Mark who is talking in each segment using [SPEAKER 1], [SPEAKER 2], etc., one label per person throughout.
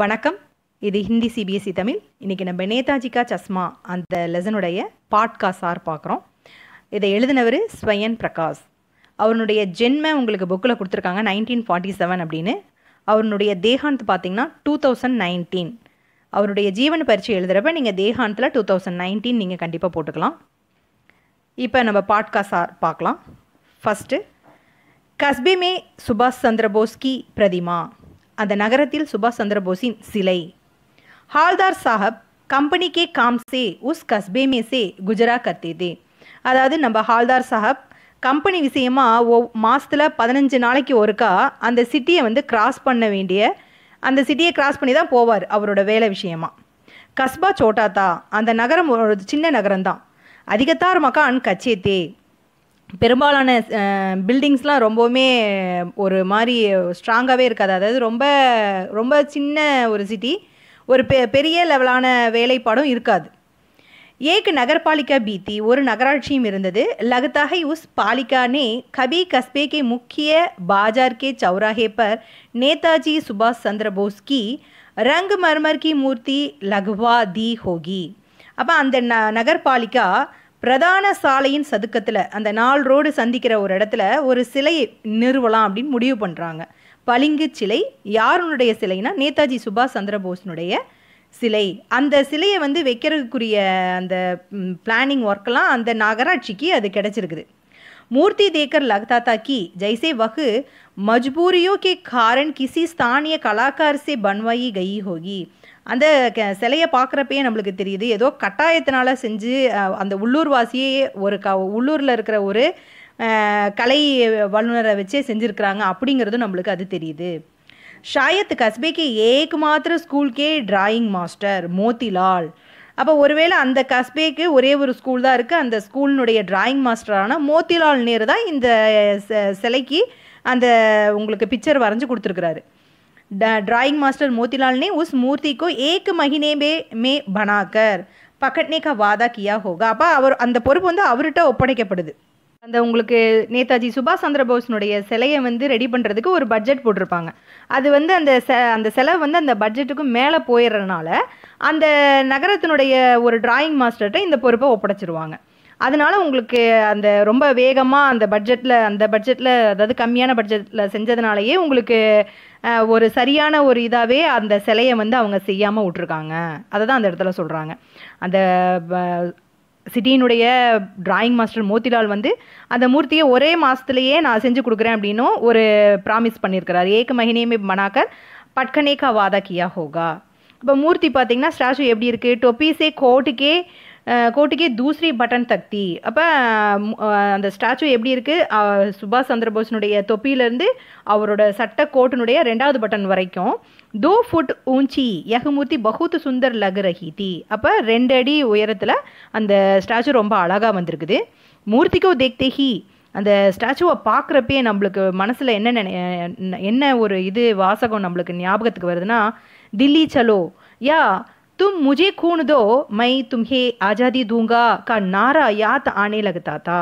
[SPEAKER 1] வணக்கம் இது Hindi CBSE e Tamil இன்றைக்கி நம்ம நேதாஜிகா சஸ்மா அந்த லெசனுடைய பாட்கா சார் பார்க்குறோம் இதை எழுதினவர் ஸ்வயன் பிரகாஷ் அவருடைய ஜென்ம உங்களுக்கு புக்கில் கொடுத்துருக்காங்க நைன்டீன் ஃபார்ட்டி செவன் அப்படின்னு அவருடைய தேகாந்த் பார்த்தீங்கன்னா டூ தௌசண்ட் நைன்டீன் அவருடைய ஜீவன பரீட்சை எழுதுகிறப்ப நீங்கள் தேகாந்தில் டூ தௌசண்ட் நைன்டீன் நீங்கள் கண்டிப்பாக போட்டுக்கலாம் இப்போ நம்ம பாட்கா சார் பார்க்கலாம் ஃபஸ்ட்டு கஸ்பிமே சுபாஷ் சந்திர பிரதிமா அந்த நகரத்தில் சுபாஷ் சந்திரபோஸின் சிலை ஹால்தார் சாஹப் கம்பெனி கே காம் சே உஸ் கஸ்பே மே சே குஜரா கத்தேதே தே அதாவது நம்ம ஹால்தார் சாஹப் கம்பெனி விஷயமா ஓ மாதத்தில் பதினஞ்சு நாளைக்கு ஒருக்கா அந்த சிட்டியை வந்து கிராஸ் பண்ண வேண்டிய அந்த சிட்டியை கிராஸ் பண்ணி தான் போவார் அவரோட வேலை விஷயமா கஸ்பா சோட்டாத்தா அந்த நகரம் ஒரு சின்ன நகரம்தான் அதிகத்தார் மகான் கச்சேத்தே பெரும்பாலான பில்டிங்ஸ்லாம் ரொம்பவுமே ஒரு மாதிரி ஸ்ட்ராங்காகவே இருக்காது அதாவது ரொம்ப ரொம்ப சின்ன ஒரு சிட்டி ஒரு பெ பெரிய லெவலான வேலைப்பாடும் இருக்காது ஏக்கு நகர்பாலிகா பீத்தி ஒரு நகராட்சியும் இருந்தது லகதாகி உஸ் பாலிகானே கபி கஸ்பேக்கே முக்கிய பாஜார்கே கே பர் நேதாஜி சுபாஷ் கி ரங் மர்மர் கி மூர்த்தி லகுவா தி ஹோகி அப்போ அந்த ந நகர்பாலிகா பிரதான சாலையின் சதுக்கத்தில் அந்த நாலு ரோடு சந்திக்கிற ஒரு இடத்துல ஒரு சிலையை நிறுவலாம் அப்படின்னு முடிவு பண்ணுறாங்க பளிங்கு சிலை யாருனுடைய சிலைனா நேதாஜி சுபாஷ் சந்திரபோஸினுடைய சிலை அந்த சிலையை வந்து வைக்கிறதுக்குரிய அந்த பிளானிங் ஒர்க்கெல்லாம் அந்த நகராட்சிக்கு அது கிடச்சிருக்குது மூர்த்தி தேக்கர் லக்தாத்தா கி ஜெய்சே வகு மஜ்பூரியோ கே காரன் கிசி ஸ்தானிய கலாக்காரசே பன்வாயி से बनवाई அந்த சிலையை பார்க்குறப்பயே நம்மளுக்கு தெரியுது ஏதோ கட்டாயத்தினால செஞ்சு அந்த உள்ளூர்வாசியே ஒரு க உள்ளூரில் இருக்கிற ஒரு கலை வல்லுநரை வச்சே செஞ்சுருக்கிறாங்க அப்படிங்கிறதும் நம்மளுக்கு அது தெரியுது ஷாயத் கஸ்பேக்கு ஏக்கு ஏக் மாத்திர ஸ்கூல்கே டிராயிங் மாஸ்டர் மோத்திலால் அப்போ ஒருவேளை அந்த கஸ்பேக்கு ஒரே ஒரு ஸ்கூல் தான் இருக்குது அந்த ஸ்கூலினுடைய டிராயிங் மாஸ்டரான மோத்திலால் நேரு தான் இந்த சிலைக்கு அந்த உங்களுக்கு பிக்சர் வரைஞ்சி கொடுத்துருக்குறாரு ड्राइंग मास्टर मोतीलाल ने उस मूर्ति को एक महीने में में बनाकर பக்கட்னே கா வாதா கியா ஹோகா அப்போ அவர் அந்த பொறுப்பு வந்து அவர்கிட்ட ஒப்படைக்கப்படுது அந்த உங்களுக்கு நேதாஜி சுபாஷ் சந்திர போஸ்னுடைய சிலையை வந்து ரெடி பண்ணுறதுக்கு ஒரு பட்ஜெட் போட்டிருப்பாங்க அது வந்து அந்த செ அந்த செலவு வந்து அந்த பட்ஜெட்டுக்கு மேலே போயிடுறதுனால அந்த நகரத்தினுடைய ஒரு டிராயிங் மாஸ்டர்கிட்ட இந்த பொறுப்பை ஒப்படைச்சிருவாங்க அதனால உங்களுக்கு அந்த ரொம்ப வேகமாக அந்த பட்ஜெட்டில் அந்த பட்ஜெட்டில் அதாவது கம்மியான பட்ஜெட்டில் செஞ்சதுனாலயே உங்களுக்கு ஒரு சரியான ஒரு இதாகவே அந்த சிலையை வந்து அவங்க செய்யாமல் விட்ருக்காங்க அதை தான் அந்த இடத்துல சொல்கிறாங்க அந்த சிட்டியினுடைய டிராயிங் மாஸ்டர் மோத்திலால் வந்து அந்த மூர்த்தியை ஒரே மாதத்துலேயே நான் செஞ்சு கொடுக்குறேன் அப்படின்னும் ஒரு ப்ராமிஸ் பண்ணியிருக்கிறார் ஏக மகினியமே மனாக்கர் பட்கனேக்கா வாதா கியா ஹோகா இப்போ மூர்த்தி பார்த்தீங்கன்னா ஸ்டாச்சு எப்படி இருக்குது டொப்பீஸே கோட்டுக்கே கோட்டிக்கு தூஸ்ரி பட்டன் தக்தி அப்போ அந்த ஸ்டாச்சு எப்படி இருக்குது சுபாஷ் சந்திரபோஸினுடைய தொப்பியிலேருந்து அவரோட சட்ட கோட்டினுடைய ரெண்டாவது பட்டன் வரைக்கும் தோ ஃபுட் ஊஞ்சி யகுமூர்த்தி பகுத் சுந்தர் லகுரஹி தி அப்போ ரெண்டு அடி உயரத்தில் அந்த ஸ்டாச்சு ரொம்ப அழகாக வந்திருக்குது மூர்த்திக்கோ தேக்தேஹி அந்த ஸ்டாச்சுவை பார்க்குறப்பே நம்மளுக்கு மனசில் என்ன நினை என்ன ஒரு இது வாசகம் நம்மளுக்கு ஞாபகத்துக்கு வருதுன்னா தில்லி சலோ யா तुम मुझे खून दो मैं तुम्हें आज़ादी दूंगा का नारा यात आने लगता था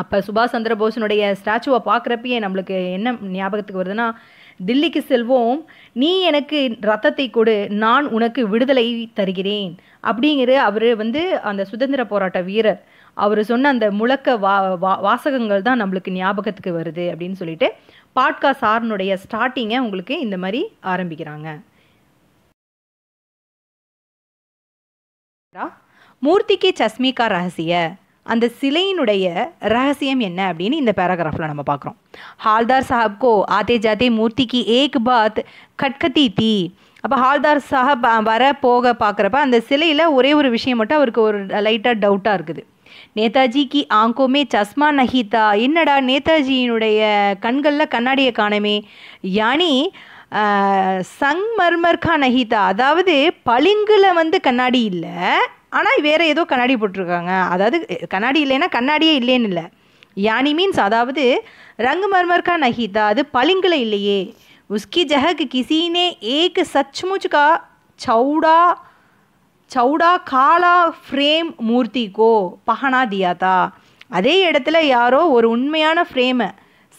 [SPEAKER 1] அப்போ சுபாஷ் சந்திர போஸினுடைய ஸ்டாச்சுவை பார்க்குறப்பயே நம்மளுக்கு என்ன ஞாபகத்துக்கு வருதுன்னா தில்லிக்கு செல்வோம் நீ எனக்கு ரத்தத்தை கொடு நான் உனக்கு விடுதலை தருகிறேன் அப்படிங்கிற அவர் வந்து அந்த சுதந்திர போராட்ட வீரர் அவர் சொன்ன அந்த முழக்க வா வா வாசகங்கள் தான் நம்மளுக்கு ஞாபகத்துக்கு வருது அப்படின்னு சொல்லிட்டு பாட்கா சாரனுடைய ஸ்டார்டிங்கை உங்களுக்கு இந்த மாதிரி ஆரம்பிக்கிறாங்க மூர்த்திக்கு சஸ்மிகா ரகசிய அந்த சிலையினுடைய ரகசியம் என்ன அப்படின்னு இந்த பேராகிராஃபில் நம்ம பார்க்குறோம் ஹால்தார் சாஹப்கோ ஆதே ஜாதே மூர்த்திக்கு ஏக் பாத் கட்கத்தி தீ அப்போ ஹால்தார் சாஹப் வர போக பார்க்குறப்ப அந்த சிலையில் ஒரே ஒரு விஷயம் மட்டும் அவருக்கு ஒரு லைட்டாக டவுட்டாக இருக்குது நேதாஜிக்கு ஆங்கோமே சஸ்மா நஹிதா என்னடா நேதாஜியினுடைய கண்களில் கண்ணாடியை காணமே யானி சங் மர்மர்கா நஹிதா அதாவது பளிங்கில் வந்து கண்ணாடி இல்லை ஆனால் வேறு ஏதோ கண்ணாடி போட்டிருக்காங்க அதாவது கண்ணாடி இல்லைன்னா கண்ணாடியே இல்லைன்னு இல்லை யானி மீன்ஸ் அதாவது ரங் மர்மர்கா நஹிதா அது பளிங்கில் இல்லையே உஸ்கி ஜஹகு கிசினே ஏக் சச்முச் கா சவுடா சவுடா காலா ஃப்ரேம் மூர்த்திக்கோ பஹனா தியாதா அதே இடத்துல யாரோ ஒரு உண்மையான ஃப்ரேமை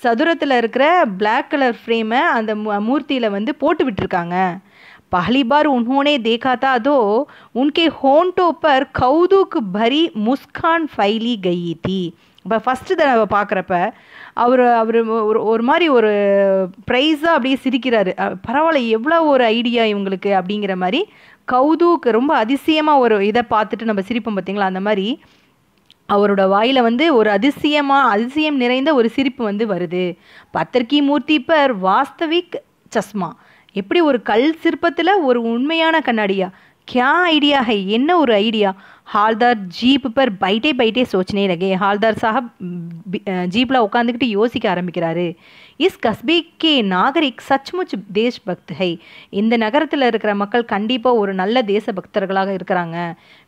[SPEAKER 1] சதுரத்தில் இருக்கிற பிளாக் கலர் ஃப்ரேமை அந்த மூர்த்தியில் வந்து போட்டு விட்டுருக்காங்க पहली बार उन्होंने देखा உன்கே तो उनके होंठों पर कौदुक भरी मुस्कान फैली இப்போ ஃபஸ்ட்டு தடவை பார்க்குறப்ப அவர் அவர் ஒரு ஒரு மாதிரி ஒரு ப்ரைஸாக அப்படியே சிரிக்கிறாரு பரவாயில்ல எவ்வளோ ஒரு ஐடியா இவங்களுக்கு அப்படிங்கிற மாதிரி கௌதூக்கு ரொம்ப அதிசயமாக ஒரு இதை பார்த்துட்டு நம்ம சிரிப்போம் பார்த்தீங்களா அந்த மாதிரி அவரோட வாயில் வந்து ஒரு அதிசயமாக அதிசயம் நிறைந்த ஒரு சிரிப்பு வந்து வருது பத்திரிகை மூர்த்தி பர் வாஸ்தவிக் சஸ்மா எப்படி ஒரு கல் சிற்பத்தில் ஒரு உண்மையான கண்ணாடியா கியா ஐடியா ஹை என்ன ஒரு ஐடியா ஹால்தார் ஜீப் பர் பைட்டே பைட்டே சோச்சனே ரகே ஹால்தார் சாஹப் ஜீப்பில் உட்காந்துக்கிட்டு யோசிக்க ஆரம்பிக்கிறாரு இஸ் கஸ்பே கே நாகரிக் சச்முச் தேஷ்பக்த் ஹை இந்த நகரத்தில் இருக்கிற மக்கள் கண்டிப்பாக ஒரு நல்ல தேச பக்தர்களாக இருக்கிறாங்க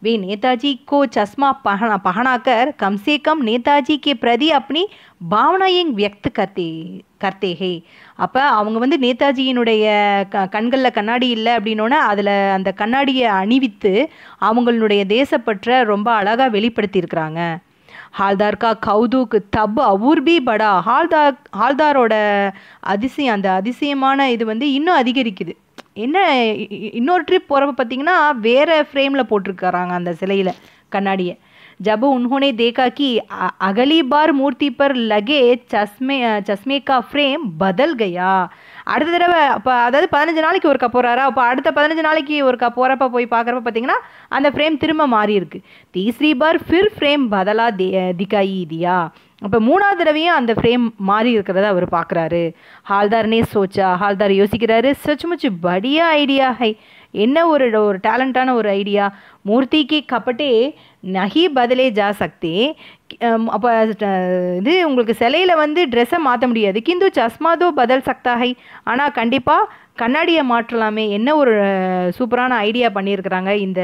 [SPEAKER 1] வே நேதாஜி கோ சஸ்மா பஹனா பஹனாக்கர் கம்சே கம் நேதாஜி கே பிரதி அப்படி பாவனாயிங் வியக்த் கர்த்தே கர்த்தேகே அப்போ அவங்க வந்து நேதாஜியினுடைய க கண்களில் கண்ணாடி இல்லை அப்படின்னோன்னா அதில் அந்த கண்ணாடியை அணிவித்து அவங்களுடைய தேசப்பற்ற ரொம்ப அழகாக வெளிப்படுத்தியிருக்கிறாங்க ஹால்தார்கா கௌதுக்கு தப் அவுர்பி படா ஹால்தார் ஹால்தாரோட அதிசயம் அந்த அதிசயமான இது வந்து இன்னும் அதிகரிக்குது என்ன இன்னொரு ட்ரிப் போகிறப்ப பார்த்தீங்கன்னா வேறு ஃப்ரேமில் போட்டிருக்கிறாங்க அந்த சிலையில் கண்ணாடியை ஜப உன்ஹோனே देखा कि अगली बार मूर्ति पर சஸ்மே சஸ்மேகா ஃப்ரேம் का அடுத்த தடவை அப்போ அதாவது பதினஞ்சு நாளைக்கு ஒரு கப் போகிறாரா அப்போ அடுத்த பதினஞ்சு நாளைக்கு ஒரு கப் போகிறப்ப போய் பார்க்குறப்ப பார்த்தீங்கன்னா அந்த ஃப்ரேம் திரும்ப மாறி இருக்கு தீஸ்ரீ பார் ஃபிர் ஃப்ரேம் பதலா தி திகாயி இதியா அப்போ மூணாவது தடவையும் அந்த ஃப்ரேம் மாறி இருக்கிறத அவர் பார்க்குறாரு ஹால்தார்னே சோச்சா ஹால்தார் யோசிக்கிறாரு முச்சு படியா ஐடியா ஹை என்ன ஒரு ஒரு டேலண்ட்டான ஒரு ஐடியா மூர்த்திக்கு கப்பட்டே நகி பதிலே ஜா சக்தி அப்போ இது உங்களுக்கு சிலையில் வந்து ட்ரெஸ்ஸை மாற்ற முடியாது கிந்து சஸ்மாதோ பதல் சக்தாகை ஆனால் கண்டிப்பாக கண்ணாடியை மாற்றலாமே என்ன ஒரு சூப்பரான ஐடியா பண்ணியிருக்கிறாங்க இந்த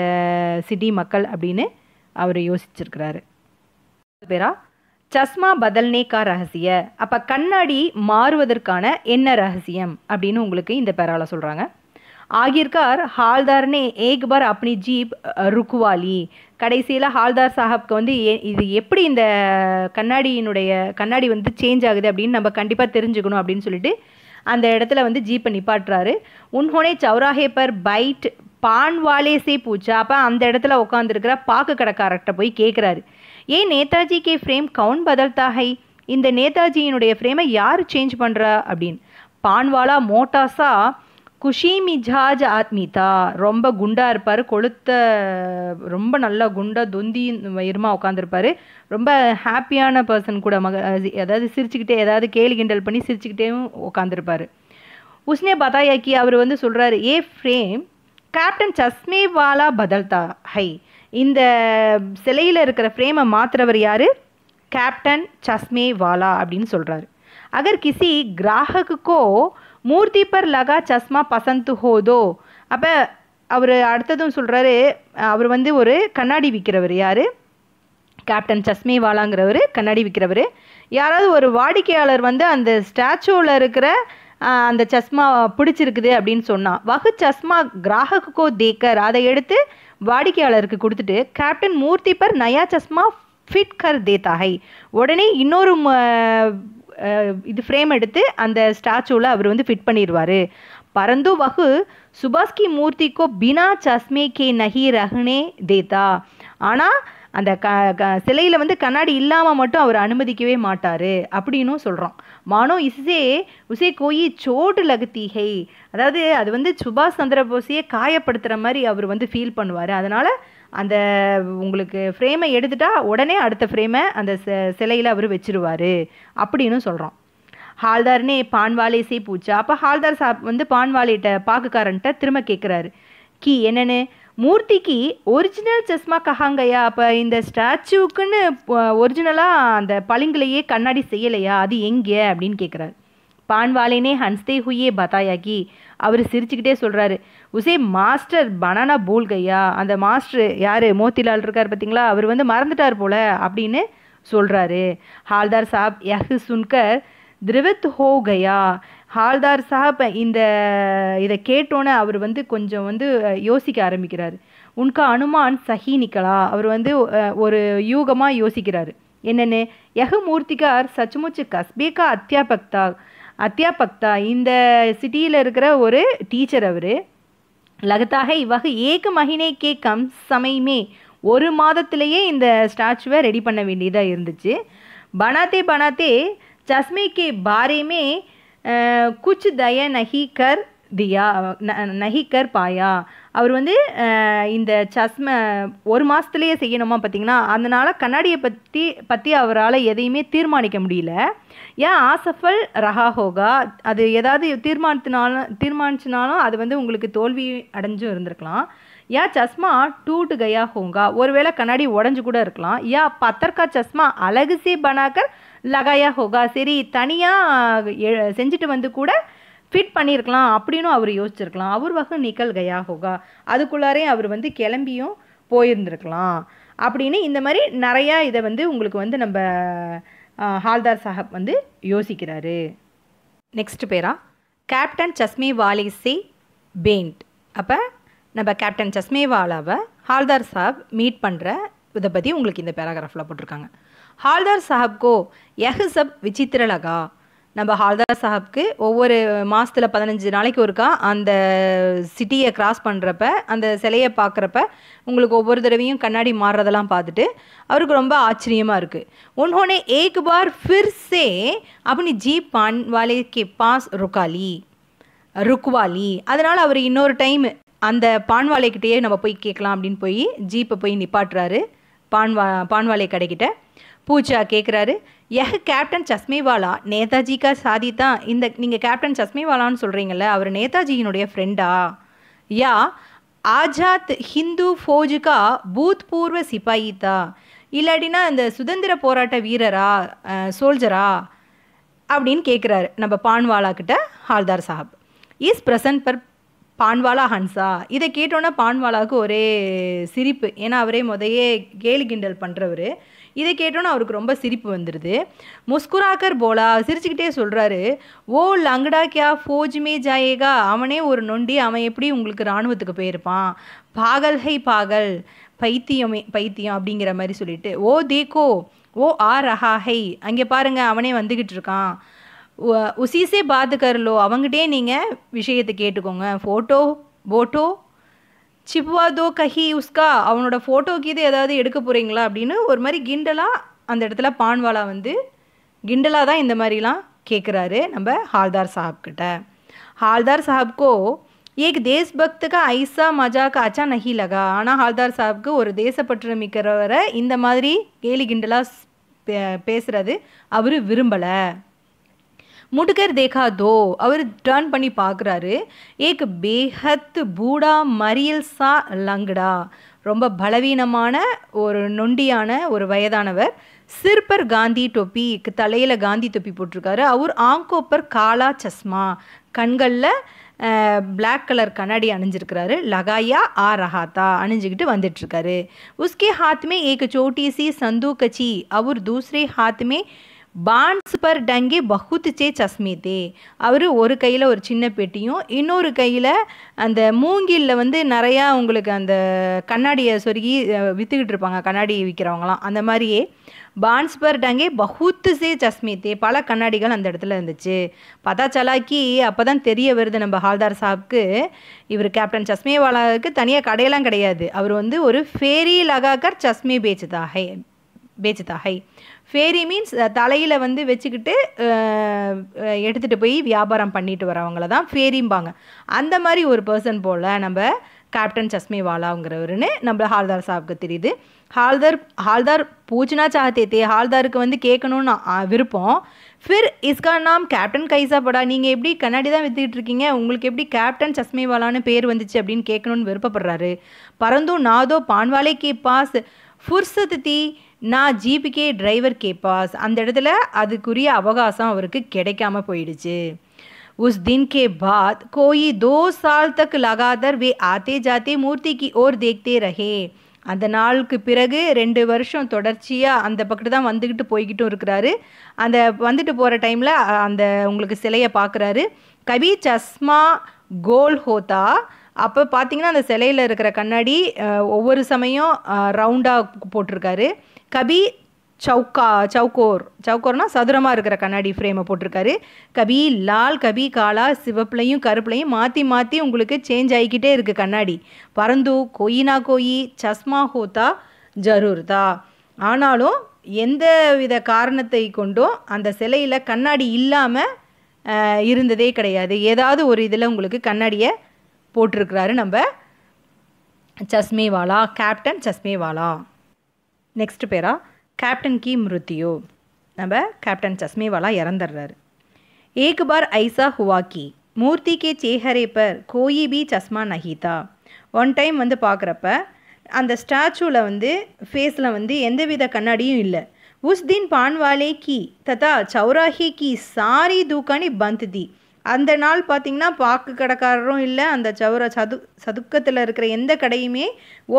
[SPEAKER 1] சிட்டி மக்கள் அப்படின்னு அவர் யோசிச்சிருக்கிறாரு பேரா சஸ்மா பதல்னேக்கா ரகசிய அப்போ கண்ணாடி மாறுவதற்கான என்ன ரகசியம் அப்படின்னு உங்களுக்கு இந்த பேரால சொல்கிறாங்க ஆகிர்கார் ஹால்தார்னே ஏக் பார் அப்படி ஜீப் ருக்குவாலி கடைசியில் ஹால்தார் சாஹப்க்கு வந்து இது எப்படி இந்த கண்ணாடியினுடைய கண்ணாடி வந்து சேஞ்ச் ஆகுது அப்படின்னு நம்ம கண்டிப்பாக தெரிஞ்சுக்கணும் அப்படின்னு சொல்லிட்டு அந்த இடத்துல வந்து ஜீப்பை நிப்பாட்டுறாரு உன்ஹோனே சௌராஹே பர் பைட் பான் பூச்சா அப்போ அந்த இடத்துல உட்காந்துருக்கிற பாக்கு கடைக்காரர்கிட்ட போய் கேட்குறாரு ஏன் நேதாஜி கே ஃப்ரேம் கவுன் பதல் ஹை இந்த நேதாஜியினுடைய ஃப்ரேமை யார் சேஞ்ச் பண்ணுறா அப்படின்னு பான்வாலா மோட்டாஸாக குஷி மிஜாஜ் ஆத்மிதா ரொம்ப குண்டாக இருப்பார் கொளுத்த ரொம்ப நல்லா குண்டாக தொந்தி மயிருமாக உட்காந்துருப்பார் ரொம்ப ஹாப்பியான பர்சன் கூட மக ஏதாவது சிரிச்சுக்கிட்டே ஏதாவது கேலி கிண்டல் பண்ணி சிரிச்சுக்கிட்டேயும் உட்காந்துருப்பார் உஸ்னே பதாயாக்கி அவர் வந்து சொல்கிறாரு ஏ ஃப்ரேம் கேப்டன் சஸ்மேவாலா பதல்தா ஹை இந்த சிலையில் இருக்கிற ஃப்ரேமை மாத்துறவர் யார் கேப்டன் சஸ்மே வாலா அப்படின்னு சொல்கிறாரு அகர் கிசி கிராகக்கோ மூர்த்தி பர் லகா சஸ்மா பசந்து ஹோதோ அப்போ அவர் அடுத்ததும் சொல்கிறாரு அவர் வந்து ஒரு கண்ணாடி விற்கிறவர் யார் கேப்டன் சஸ்மி வாலாங்கிறவர் கண்ணாடி விற்கிறவர் யாராவது ஒரு வாடிக்கையாளர் வந்து அந்த ஸ்டாச்சுவில் இருக்கிற அந்த சஸ்மா பிடிச்சிருக்குது அப்படின்னு சொன்னான் வகு சஸ்மா கிராகக்கோ தேக்கர் அதை எடுத்து வாடிக்கையாளருக்கு கொடுத்துட்டு கேப்டன் மூர்த்தி பர் நயா சஸ்மா ஃபிட் கர் தேத்தாகை உடனே இன்னொரு இது ஃப்ரேம் எடுத்து அந்த ஸ்டாச்சுவில் அவர் வந்து ஃபிட் பண்ணிடுவார் பரந்து வகு சுபாஸ்கி மூர்த்திக்கோ பினா சஸ்மே கே நகி ரஹ்னே தேதா ஆனால் அந்த க க சிலையில் வந்து கண்ணாடி இல்லாமல் மட்டும் அவர் அனுமதிக்கவே மாட்டார் அப்படின்னும் சொல்கிறோம் மானோ இசே உசே கோயி சோடு லகுத்தீகை அதாவது அது வந்து சுபாஷ் சந்திர போஸையே காயப்படுத்துகிற மாதிரி அவர் வந்து ஃபீல் பண்ணுவார் அதனால் அந்த உங்களுக்கு ஃப்ரேமை எடுத்துட்டா உடனே அடுத்த ஃப்ரேமை அந்த சிலையில் அவர் வச்சிருவார் அப்படின்னு சொல்கிறோம் ஹால்தார்னே பான்வாலே சே பூச்சா அப்போ ஹால்தார் சாப் வந்து பான்வாலிட்ட பாக்குக்காரன்ட்ட திரும்ப கேட்குறாரு கி என்னென்னு மூர்த்திக்கு ஒரிஜினல் செஸ்மா கஹாங்கய்யா அப்போ இந்த ஸ்டாச்சுவுக்குன்னு ஒரிஜினலாக அந்த பளிங்குலையே கண்ணாடி செய்யலையா அது எங்கே அப்படின்னு கேட்குறாரு பான்வாலேனே ஹன்ஸ்தே ஹுயே பதாயாக்கி கி அவர் சிரிச்சுக்கிட்டே சொல்கிறாரு உசே மாஸ்டர் பனானா பூல் கையா அந்த மாஸ்டர் யார் மோத்திலால் இருக்கார் பார்த்தீங்களா அவர் வந்து மறந்துட்டார் போல அப்படின்னு சொல்கிறாரு ஹால்தார் சாப் எஹ் சுன்கர் திருவித் ஹோ கயா ஹால்தார் சாப் இந்த இதை கேட்டோன்னே அவர் வந்து கொஞ்சம் வந்து யோசிக்க ஆரம்பிக்கிறார் உன்கா அனுமான் சஹி நிக்கலா அவர் வந்து ஒரு யூகமாக யோசிக்கிறார் என்னென்னு யஹ் மூர்த்திகார் சச்முச் கஸ்பேக்கா அத்தியாபக்தா அத்தியாபக்தா இந்த சிட்டியில் இருக்கிற ஒரு டீச்சர் அவர் லகத்தாக இவ்வகை ஏக்கு மகினே கே கம் சமயமே ஒரு மாதத்திலேயே இந்த ஸ்டாச்சுவை ரெடி பண்ண வேண்டியதாக இருந்துச்சு பனாத்தே பனாத்தே சஸ்மே கே பாரேமே குச் தய நஹி கர் தியா நஹிக்கர் பாயா அவர் வந்து இந்த சஸ்ம ஒரு மாதத்துலேயே செய்யணுமா பார்த்தீங்கன்னா அதனால் கண்ணாடியை பற்றி பற்றி அவரால் எதையுமே தீர்மானிக்க முடியல ஏன் ஆசஃபல் ரஹாஹோகா அது ஏதாவது தீர்மானத்தினாலும் தீர்மானிச்சினாலும் அது வந்து உங்களுக்கு தோல்வி அடைஞ்சும் இருந்திருக்கலாம் யா சஸ்மா டூட்டு கயா ஹோங்கா ஒருவேளை கண்ணாடி உடஞ்சு கூட இருக்கலாம் யா பத்தர்கா சஸ்மா அழகு சி பனாக்கர் லகாயா ஹோகா சரி தனியாக செஞ்சுட்டு வந்து கூட ஃபிட் பண்ணியிருக்கலாம் அப்படின்னு அவர் யோசிச்சிருக்கலாம் அவர் வகை நிக்கல் கயா ஹோகா அதுக்குள்ளாரே அவர் வந்து கிளம்பியும் போயிருந்துருக்கலாம் அப்படின்னு இந்த மாதிரி நிறையா இதை வந்து உங்களுக்கு வந்து நம்ம ஹால்தார் சாஹப் வந்து யோசிக்கிறாரு நெக்ஸ்ட் பேரா கேப்டன் சஸ்மே வாலி சி பெயிண்ட் அப்போ நம்ம கேப்டன் சஸ்மேவாலாவை ஹால்தார் சாஹப் மீட் பண்ணுற இதை பற்றி உங்களுக்கு இந்த பேராகிராஃபில் போட்டிருக்காங்க ஹால்தார் சாஹப்கோ எஹ் சப் விசித்திரலகா நம்ம ஹால்தார் சாஹப்க்கு ஒவ்வொரு மாதத்தில் பதினஞ்சு நாளைக்கு ஒருக்கா அந்த சிட்டியை கிராஸ் பண்ணுறப்ப அந்த சிலையை பார்க்குறப்ப உங்களுக்கு ஒவ்வொரு தடவையும் கண்ணாடி மாறுறதெல்லாம் பார்த்துட்டு அவருக்கு ரொம்ப ஆச்சரியமாக இருக்குது உன்ஹோனே ஏக் பார் ஃபிர்சே அப்படி ஜி பான் வாலே கே பாஸ் ருக்காலி ருக்வாலி அதனால் அவர் இன்னொரு டைம் அந்த பான்வாலைக்கிட்டேயே நம்ம போய் கேட்கலாம் அப்படின்னு போய் ஜீப்பை போய் நிப்பாட்டுறாரு பான்வா பான்வாலை கடைக்கிட்ட பூச்சா கேட்குறாரு यह கேப்டன் சஸ்மிவாலா நேதாஜிக்கா சாதி தான் இந்த நீங்கள் கேப்டன் சஸ்மிவாலான்னு சொல்கிறீங்கள அவர் நேதாஜியினுடைய ஃப்ரெண்டா யா ஆஜாத் ஹிந்து ஃபோஜுக்கா பூத்பூர்வ சிப்பாயிதா இல்லாட்டினா இந்த சுதந்திர போராட்ட வீரரா சோல்ஜரா அப்படின்னு கேட்குறாரு நம்ம பான்வாலா கிட்ட ஹால்தார் சாஹப் இஸ் ப்ரெசன்ட் பர் பான்வாலா ஹன்சா இதை கேட்டோன்னா பான்வாலாவுக்கு ஒரே சிரிப்பு ஏன்னா அவரே முதையே கேலி கிண்டல் பண்ணுறவர் இதை கேட்டோன்னு அவருக்கு ரொம்ப சிரிப்பு வந்துடுது முஸ்குராக்கர் போலா சிரிச்சுக்கிட்டே சொல்கிறாரு ஓ லங்கடா கியா ஃபோஜ்மே ஜாயேகா அவனே ஒரு நொண்டி அவன் எப்படி உங்களுக்கு இராணுவத்துக்கு போயிருப்பான் பாகல் ஹை பாகல் பைத்தியமே பைத்தியம் அப்படிங்கிற மாதிரி சொல்லிட்டு ஓ தேக்கோ ஓ ஆ ரஹா ஹை அங்கே பாருங்கள் அவனே வந்துக்கிட்டு இருக்கான் உசீசே பாத்துக்கர்லோ அவங்ககிட்டே நீங்கள் விஷயத்தை கேட்டுக்கோங்க ஃபோட்டோ போட்டோ சிப்வாதோ கஹி உஸ்கா அவனோட ஃபோட்டோ கீது ஏதாவது எடுக்க போகிறீங்களா அப்படின்னு ஒரு மாதிரி கிண்டலாக அந்த இடத்துல பான்வாலா வந்து கிண்டலாக தான் இந்த மாதிரிலாம் கேட்குறாரு நம்ம ஹால்தார் சாஹாப்கிட்ட ஹால்தார் சாஹாப்கோ ஏக் தேஷ்பக்துக்கு ஐசா மஜாக்கு அச்சா நகி லகா ஆனால் ஹால்தார் சாஹிப்க்கு ஒரு தேசப்பற்று மிக்கிறவரை இந்த மாதிரி கேலி கிண்டலாக பேசுறது அவர் விரும்பலை முடுகர் தேகா தோ அவர் டர்ன் பண்ணி பார்க்குறாரு ஏக் பேஹத் பூடா மரியல் சா லங்கடா ரொம்ப பலவீனமான ஒரு நொண்டியான ஒரு வயதானவர் சிற்பர் காந்தி டொப்பிக்கு தலையில் காந்தி தொப்பி போட்டிருக்காரு அவர் ஆங்கோப்பர் காலா சஸ்மா கண்களில் பிளாக் கலர் கண்ணாடி அணிஞ்சிருக்கிறாரு லகாயா ஆ ரஹாத்தா அணிஞ்சிக்கிட்டு வந்துட்டுருக்காரு உஸ்கே ஹாத்மே ஏக் சோட்டிசி சந்தூக்கச்சி அவர் தூசரே ஹாத்மே ಬಾಂಡ್ಸ್ ಪರ್ ಡಂಗೆ ಬಹುತ್ சஸ்மிதே அவர் ஒரு கையில் ஒரு சின்ன பெட்டியும் இன்னொரு கையில் அந்த மூங்கிலில் வந்து நிறையா உங்களுக்கு அந்த கண்ணாடியை சொருகி விற்றுக்கிட்டு இருப்பாங்க கண்ணாடியை விற்கிறவங்களாம் அந்த மாதிரியே பான்ஸ் பர் டங்கே பகுத்து சே பல கண்ணாடிகள் அந்த இடத்துல இருந்துச்சு பதா சலாக்கி அப்போ தான் தெரிய வருது நம்ம ஹால்தார் சாப்க்கு இவர் கேப்டன் சஸ்மேவாலாவுக்கு தனியாக கடையெல்லாம் கிடையாது அவர் வந்து ஒரு ஃபேரி லகாக்கர் சஸ்மே பேச்சுதா ஹே பேச்சுதா ஹை ஃபேரி மீன்ஸ் தலையில் வந்து வச்சுக்கிட்டு எடுத்துகிட்டு போய் வியாபாரம் பண்ணிட்டு வரவங்கள தான் ஃபேரிம்பாங்க அந்த மாதிரி ஒரு பர்சன் போல் நம்ம கேப்டன் சஸ்மி வாலாங்கிறவருன்னு நம்ம ஹால்தார் சாப்க்கு தெரியுது ஹால்தார் ஹால்தார் பூஜனா சாகத்தே ஹால்தாருக்கு வந்து கேட்கணும்னு விருப்பம் ஃபிர் இஸ்கா நாம் கேப்டன் கைசா படா நீங்கள் எப்படி கண்ணாடி தான் வித்துக்கிட்டு இருக்கீங்க உங்களுக்கு எப்படி கேப்டன் சஸ்மேவாலான்னு பேர் வந்துச்சு அப்படின்னு கேட்கணும்னு விருப்பப்படுறாரு பரந்தும் நாதோ பான்வாலே கே பாஸ் ஃபுர்சத் தீ நான் ஜீப்புக்கே டிரைவர் பாஸ் அந்த இடத்துல அதுக்குரிய அவகாசம் அவருக்கு கிடைக்காம போயிடுச்சு உஸ் தின் கே பாத் கோயி தோ சால் தக் லகாதர் வே ஆத்தே ஜாத்தே மூர்த்தி கி ஓர் தேக்தே ரஹே அந்த நாளுக்கு பிறகு ரெண்டு வருஷம் தொடர்ச்சியாக அந்த பக்கத்து தான் வந்துக்கிட்டு போய்கிட்டும் இருக்கிறாரு அந்த வந்துட்டு போகிற டைமில் அந்த உங்களுக்கு சிலையை பார்க்குறாரு கவி சஸ்மா கோல் ஹோதா அப்போ பார்த்தீங்கன்னா அந்த சிலையில் இருக்கிற கண்ணாடி ஒவ்வொரு சமயம் ரவுண்டாக போட்டிருக்காரு கபி சவுக்கா சவுக்கோர் சவுக்கோர்னா சதுரமாக இருக்கிற கண்ணாடி ஃப்ரேமை போட்டிருக்காரு கபி லால் கபி காலா சிவப்புலையும் கருப்புலையும் மாற்றி மாற்றி உங்களுக்கு சேஞ்ச் ஆகிக்கிட்டே இருக்குது கண்ணாடி பரந்து கொயினா கொயி சஸ்மா ஹோத்தா ஜரூர் தா ஆனாலும் எந்த வித காரணத்தை கொண்டும் அந்த சிலையில் கண்ணாடி இல்லாமல் இருந்ததே கிடையாது ஏதாவது ஒரு இதில் உங்களுக்கு கண்ணாடியை போட்டிருக்கிறாரு நம்ம சஸ்மேவாலா கேப்டன் சஸ்மேவாலா நெக்ஸ்ட் பேரா கேப்டன் கி மிருத்தியோ நம்ம கேப்டன் சஸ்மேவாலா இறந்துடுறாரு ஏக் பார் ஐசா ஹுவாக்கி மூர்த்தி கே சேஹரே பர் கோயி பி சஸ்மா நஹிதா ஒன் டைம் வந்து பார்க்குறப்ப அந்த ஸ்டாச்சுவில் வந்து ஃபேஸில் வந்து எந்தவித கண்ணாடியும் இல்லை உஸ் தின் பான்வாலே கி ததா சௌராஹி கி சாரி தூக்கானி பந்த் தி அந்த நாள் பார்த்திங்கன்னா பாக்கு கடைக்காரரும் இல்லை அந்த சௌரா சது சதுக்கத்தில் இருக்கிற எந்த கடையுமே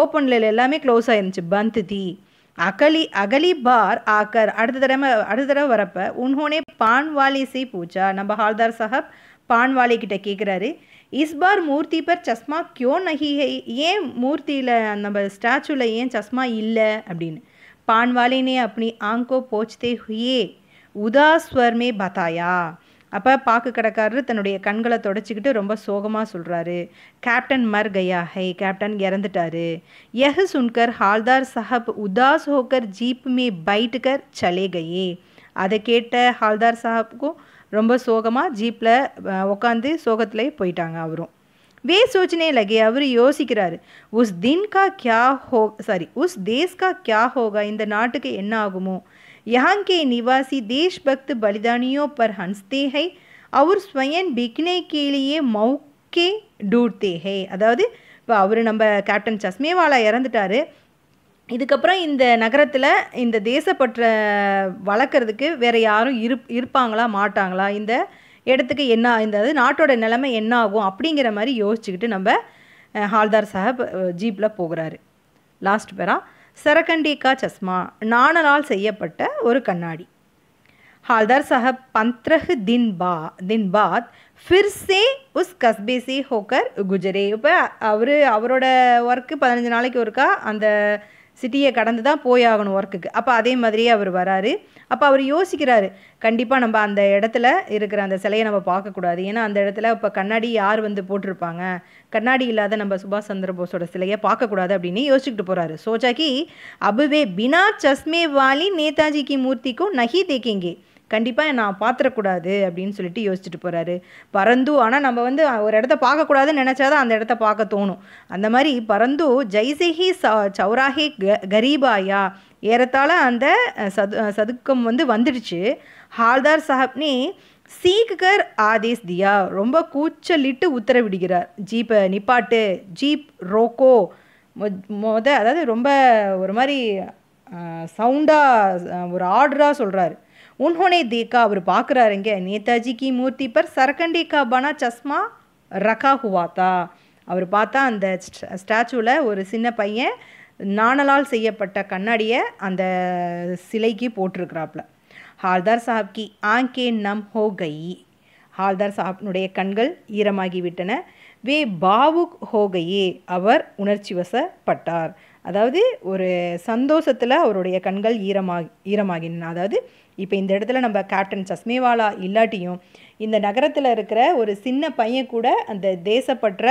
[SPEAKER 1] ஓப்பனில் எல்லாமே க்ளோஸ் ஆயிருந்துச்சு பந்த் தி அகலி அகலி பார் ஆக்கர் அடுத்த தடவை அடுத்த தடவை வரப்ப उन्होंने பான்வாலி சி பூஜா நம்ம ஹால்தார் சாஹப் பான் கிட்ட கேட்குறாரு இஸ் பார் மூர்த்தி பர் சஸ்மா கியோ நகிஹை ஏன் மூர்த்தியில் நம்ம ஸ்டாச்சுவில் ஏன் சஸ்மா இல்லை அப்படின்னு பான்வாலினே அப்படி ஆங்கோ போச்சதே ஹுயே உதாஸ்வர்மே பதாயா அப்போ பாக்கு கடைக்காரர் தன்னுடைய கண்களை தொடச்சிக்கிட்டு ரொம்ப சோகமாக சொல்கிறாரு கேப்டன் மர் கயா ஹை கேப்டன் இறந்துட்டாரு யஹ் சுன்கர் ஹால்தார் சஹப் உதாஸ் ஹோக்கர் ஜீப் மே பைட்டுக்கர் சலே கையே அதை கேட்ட ஹால்தார் சாஹப்புக்கும் ரொம்ப சோகமாக ஜீப்பில் உட்காந்து சோகத்திலே போயிட்டாங்க அவரும் வே சோச்சனே லகே அவர் யோசிக்கிறாரு உஸ் தின்கா கியா ஹோ சாரி உஸ் தேஸ்கா கியா ஹோகா இந்த நாட்டுக்கு என்ன ஆகுமோ यहाँ के निवासी देशभक्त बलिदानियों पर हंसते हैं और स्वयं बिकने के लिए मौके ढूंढते அதாவது இப்போ அவர் நம்ம கேப்டன் சஸ்மேவாலா இறந்துட்டாரு இதுக்கப்புறம் இந்த நகரத்தில் இந்த தேசப்பற்ற வளர்க்குறதுக்கு வேறு யாரும் இரு இருப்பாங்களா மாட்டாங்களா இந்த இடத்துக்கு என்ன இந்த அது நாட்டோட நிலைமை என்ன ஆகும் அப்படிங்கிற மாதிரி யோசிச்சுக்கிட்டு நம்ம ஹால்தார் சாஹப் ஜீப்பில் போகிறாரு லாஸ்ட் பேரா சரகண்டிகா சஸ்மா நாணலால் செய்யப்பட்ட ஒரு கண்ணாடி ஹால்தார் साहब பந்த்ரஹ் தின் பா தின் பாத் ஃபிர்சே உஸ் கஸ்பேசி कस्बे குஜரே होकर இப்போ அவர் அவரோட ஒர்க்கு பதினஞ்சு நாளைக்கு ஒருக்கா அந்த சிட்டியை கடந்து தான் போயாகணும் ஒர்க்குக்கு அப்போ அதே மாதிரியே அவர் வராரு அப்போ அவர் யோசிக்கிறாரு கண்டிப்பாக நம்ம அந்த இடத்துல இருக்கிற அந்த சிலையை நம்ம பார்க்கக்கூடாது ஏன்னா அந்த இடத்துல இப்போ கண்ணாடி யார் வந்து போட்டிருப்பாங்க கண்ணாடி இல்லாத நம்ம சுபாஷ் சந்திர போஸோட சிலையை பார்க்கக்கூடாது அப்படின்னு யோசிச்சுட்டு போகிறாரு சோச்சாக்கி அபுவே பினா சஸ்மே வாலி நேதாஜிக்கு மூர்த்திக்கும் நகி தேக்கிங்கே கண்டிப்பாக நான் பார்த்துடக்கூடாது அப்படின்னு சொல்லிட்டு யோசிச்சுட்டு போகிறாரு பரந்து ஆனால் நம்ம வந்து ஒரு இடத்த பார்க்கக்கூடாதுன்னு நினச்சாதான் அந்த இடத்த பார்க்க தோணும் அந்த மாதிரி பரந்து ஜெய்சேஹி ச சௌராஹி க கரீபாயா ஏறத்தாழ அந்த சது சதுக்கம் வந்து வந்துடுச்சு ஹால்தார் சாஹப்னி சீக்கர் ஆதேஷ் தியா ரொம்ப கூச்சலிட்டு உத்தரவிடுகிறார் ஜீப்பை நிப்பாட்டு ஜீப் ரோக்கோ மொத அதாவது ரொம்ப ஒரு மாதிரி சவுண்டாக ஒரு ஆர்டராக சொல்கிறாரு उन्होंने देखा அவர் பார்க்குறாருங்க நேதாஜி கி மூர்த்தி பர் சரக்கண்டி கா பனா சஸ்மா ரகா ஹுவாத்தா அவர் பார்த்தா அந்த ஸ்டாச்சுவில் ஒரு சின்ன பையன் நாணலால் செய்யப்பட்ட கண்ணாடியை அந்த சிலைக்கு போட்டிருக்கிறாப்ல ஹால்தார் சாஹிப் கி ஆங்கே நம் ஹோ கை ஹால்தார் சாஹிப்னுடைய கண்கள் ஈரமாகிவிட்டன வே பாவுக் ஹோகையே அவர் உணர்ச்சி வசப்பட்டார் அதாவது ஒரு சந்தோஷத்தில் அவருடைய கண்கள் ஈரமாக ஈரமாகின அதாவது இப்போ இந்த இடத்துல நம்ம கேப்டன் சஸ்மேவாலா இல்லாட்டியும் இந்த நகரத்தில் இருக்கிற ஒரு சின்ன பையன் கூட அந்த தேசப்பற்ற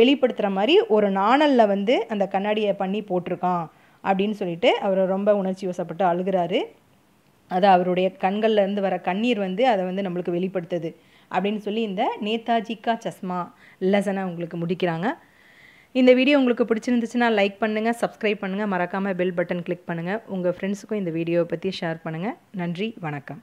[SPEAKER 1] வெளிப்படுத்துகிற மாதிரி ஒரு நாணலில் வந்து அந்த கண்ணாடியை பண்ணி போட்டிருக்கான் அப்படின்னு சொல்லிட்டு அவர் ரொம்ப உணர்ச்சி வசப்பட்டு அழுகிறாரு அது அவருடைய கண்கள்லேருந்து வர கண்ணீர் வந்து அதை வந்து நம்மளுக்கு வெளிப்படுத்துது அப்படின்னு சொல்லி இந்த நேதாஜிக்கா சஸ்மா லெசனை உங்களுக்கு முடிக்கிறாங்க இந்த வீடியோ உங்களுக்கு பிடிச்சிருந்துச்சுன்னா லைக் பண்ணுங்கள் சப்ஸ்கிரைப் பண்ணுங்கள் மறக்காமல் பெல் பட்டன் கிளிக் பண்ணுங்கள் உங்கள் ஃப்ரெண்ட்ஸுக்கும் இந்த வீடியோவை பற்றி ஷேர் பண்ணுங்கள் நன்றி வணக்கம்